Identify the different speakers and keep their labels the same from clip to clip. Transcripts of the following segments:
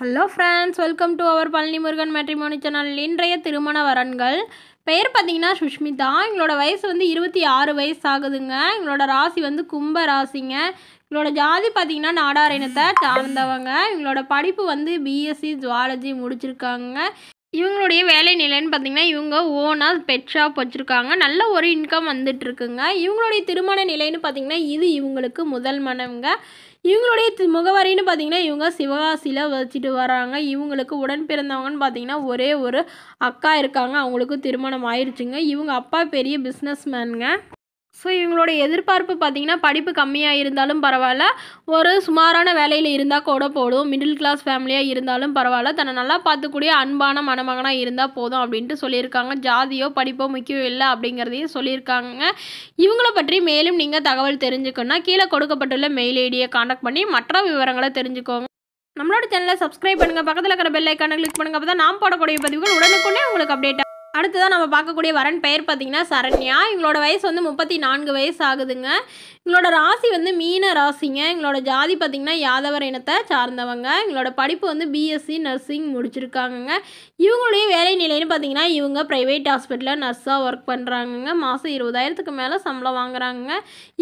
Speaker 1: hello friends welcome to our Palani Murugan matrimony channel இன்றைய திருமண வரன்கள் பெயர் பார்த்தீங்கன்னா சுஷ்மிதா எங்களோட வயசு வந்து இருபத்தி ஆறு வயசு ஆகுதுங்க எங்களோட ராசி வந்து கும்ப ராசிங்க இவங்களோட ஜாதி பார்த்தீங்கன்னா நாடார் இனத்தை சார்ந்தவங்க இவங்களோட படிப்பு வந்து பிஎஸ்சி ஜுவாலஜி முடிச்சிருக்காங்க இவங்களுடைய வேலை நிலைன்னு பார்த்தீங்கன்னா இவங்க ஓனாக பெட் ஷாப் வச்சுருக்காங்க நல்ல ஒரு இன்கம் வந்துட்டுருக்குங்க இவங்களுடைய திருமண நிலைன்னு பார்த்தீங்கன்னா இது இவங்களுக்கு முதல் மனவங்க இவங்களுடைய முகவரின்னு பார்த்தீங்கன்னா இவங்க சிவகாசியில் வச்சுட்டு வராங்க இவங்களுக்கு உடன் பிறந்தவங்கன்னு பார்த்தீங்கன்னா ஒரே ஒரு அக்கா இருக்காங்க அவங்களுக்கு திருமணம் ஆயிடுச்சுங்க இவங்க அப்பா பெரிய பிஸ்னஸ் மேனுங்க ஸோ இவங்களோட எதிர்பார்ப்பு பார்த்திங்கன்னா படிப்பு கம்மியாக இருந்தாலும் பரவாயில்ல ஒரு சுமாரான வேலையில் இருந்தால் கூட போதும் மிடில் கிளாஸ் ஃபேமிலியாக இருந்தாலும் பரவாயில்ல தன்னை நல்லா பார்த்துக்கூடிய அன்பான மணமகனாக இருந்தால் போதும் அப்படின்ட்டு சொல்லியிருக்காங்க ஜாதியோ படிப்போ முக்கியம் இல்லை அப்படிங்கிறதையும் சொல்லியிருக்காங்க இவங்கள பற்றி மேலும் நீங்கள் தகவல் தெரிஞ்சுக்கணும்னா கீழே கொடுக்கப்பட்டுள்ள மெயில் ஐடியை காண்டாக்ட் பண்ணி மற்ற விவரங்களை தெரிஞ்சுக்கோங்க நம்மளோட சேனலை சப்ஸ்கிரைப் பண்ணுங்கள் பக்கத்தில் இருக்கிற பெல் ஐக்கானை கிளிக் பண்ணுங்கள் அப்போ தான் நாம் போடக்கூடிய பதிவுகள் உடனுக்குன்னே உங்களுக்கு அப்டேட் அடுத்ததாக நம்ம பார்க்கக்கூடிய வரன் பெயர் பார்த்தீங்கன்னா சரண்யா இவங்களோட வயசு வந்து முப்பத்தி நான்கு வயசு ஆகுதுங்க எங்களோட ராசி வந்து மீன ராசிங்க எங்களோட ஜாதி பார்த்திங்கன்னா யாதவர் இனத்தை சார்ந்தவங்க எங்களோட படிப்பு வந்து பிஎஸ்சி நர்சிங் முடிச்சிருக்காங்கங்க இவங்களுடைய வேலை நிலைன்னு பார்த்திங்கன்னா இவங்க ப்ரைவேட் ஹாஸ்பிட்டலில் நர்ஸாக ஒர்க் பண்ணுறாங்கங்க மாதம் இருபதாயிரத்துக்கு மேலே சம்பளம் வாங்குறாங்க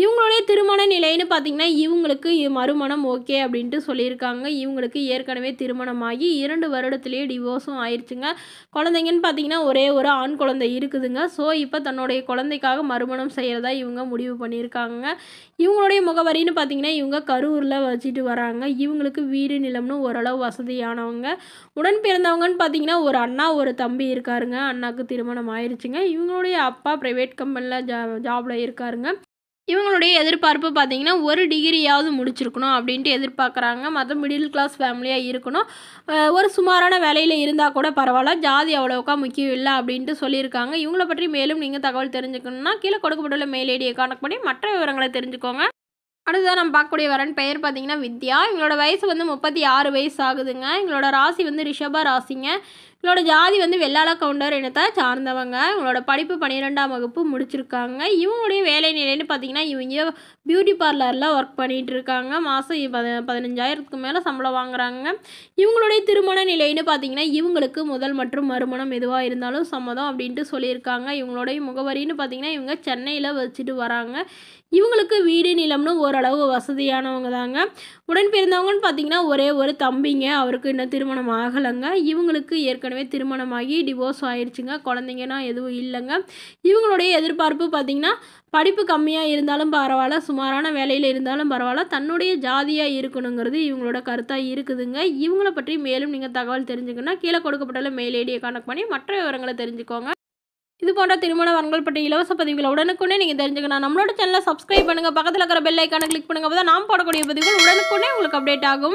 Speaker 1: இவங்களுடைய திருமண நிலைன்னு பார்த்திங்கன்னா இவங்களுக்கு மறுமணம் ஓகே அப்படின்ட்டு சொல்லியிருக்காங்க இவங்களுக்கு ஏற்கனவே திருமணமாகி இரண்டு வருடத்துலேயே டிவோர்ஸும் ஆயிடுச்சுங்க குழந்தைங்கன்னு பார்த்திங்கன்னா ஒரே ஒரு ஆண் குழந்தை இருக்குதுங்க ஸோ இப்போ தன்னுடைய குழந்தைக்காக மறுமணம் செய்கிறதா இவங்க முடிவு பண்ணியிருக்காங்க இவங்களுடைய முகவரின்னு பார்த்தீங்கன்னா இவங்க கரூரில் வச்சுட்டு வராங்க இவங்களுக்கு வீடு நிலம்னு ஓரளவு வசதியானவங்க உடன் பிறந்தவங்கன்னு பார்த்தீங்கன்னா ஒரு அண்ணா ஒரு தம்பி இருக்காருங்க அண்ணாவுக்கு திருமணம் ஆயிடுச்சுங்க இவங்களுடைய அப்பா ப்ரைவேட் கம்பெனியில் ஜா ஜாபில் இருக்காருங்க இவங்களுடைய எதிர்பார்ப்பு பார்த்திங்கன்னா ஒரு டிகிரியாவது முடிச்சிருக்கணும் அப்படின்ட்டு எதிர்பார்க்குறாங்க மற்ற மிடில் கிளாஸ் ஃபேமிலியாக இருக்கணும் ஒரு சுமாரான வேலையில் இருந்தால் கூட பரவாயில்ல ஜாதி அவ்வளோக்கா முக்கியம் இல்லை அப்படின்ட்டு சொல்லியிருக்காங்க இவங்களை பற்றி மேலும் நீங்கள் தகவல் தெரிஞ்சுக்கணுன்னா கீழே கொடுக்கப்பட்டுள்ள மெயில் ஐடியை கான்டக்ட் பண்ணி மற்ற விவரங்களை தெரிஞ்சுக்கோங்க அடுத்ததாக நம்ம பார்க்கக்கூடிய வரன் பெயர் பார்த்திங்கன்னா வித்யா இவங்களோட வயசு வந்து முப்பத்தி ஆறு வயசு ஆகுதுங்க இவங்களோட ராசி வந்து ரிஷப ராசிங்க இவங்களோட ஜாதி வந்து வெள்ளாள கவுண்டர் இனத்தை சார்ந்தவங்க இவங்களோட படிப்பு பன்னிரெண்டாம் வகுப்பு முடிச்சிருக்காங்க இவங்களுடைய வேலை நிலைன்னு பார்த்தீங்கன்னா இவங்க பியூட்டி பார்லரில் ஒர்க் பண்ணிகிட்டு இருக்காங்க மாதம் பத பதினஞ்சாயிரத்துக்கு மேலே சம்பளம் வாங்குறாங்க இவங்களுடைய திருமண நிலைன்னு பார்த்தீங்கன்னா இவங்களுக்கு முதல் மற்றும் மறுமணம் எதுவாக இருந்தாலும் சம்மதம் அப்படின்ட்டு சொல்லியிருக்காங்க இவங்களுடைய முகவரின்னு பார்த்தீங்கன்னா இவங்க சென்னையில் வச்சுட்டு வராங்க இவங்களுக்கு வீடு நிலம்னு ஓரளவு வசதியானவங்க தாங்க உடன் பிறந்தவங்கன்னு பார்த்தீங்கன்னா ஒரே ஒரு தம்பிங்க அவருக்கு இன்னும் திருமணம் ஆகலைங்க இவங்களுக்கு ஏற்கனவே ஏற்கனவே திருமணமாகி டிவோர்ஸ் ஆயிடுச்சுங்க குழந்தைங்கன்னா எதுவும் இல்லைங்க இவங்களுடைய எதிர்பார்ப்பு பார்த்திங்கன்னா படிப்பு கம்மியாக இருந்தாலும் பரவாயில்ல சுமாரான வேலையில் இருந்தாலும் பரவாயில்ல தன்னுடைய ஜாதியாக இருக்கணுங்கிறது இவங்களோட கருத்தாக இருக்குதுங்க இவங்கள பற்றி மேலும் நீங்கள் தகவல் தெரிஞ்சுக்கணும்னா கீழே கொடுக்கப்பட்டுள்ள மெயில் ஐடியை கனெக்ட் பண்ணி மற்ற விவரங்களை தெரிஞ்சுக்கோங்க இது போன்ற திருமண வரங்கள் பற்றி இலவச பதிவுகளை உடனுக்குனே நீங்கள் தெரிஞ்சுக்கணும் நம்மளோட சேனலை சப்ஸ்கிரைப் பண்ணுங்கள் பக்கத்தில் இருக்கிற பெல் ஐக்கானை கிளிக் பண்ணுங்கள் அப்போ தான் நாம் போடக்கூடிய பதிவுகள் உடனுக்குடனே உங்களுக்கு அப்டேட் ஆகும்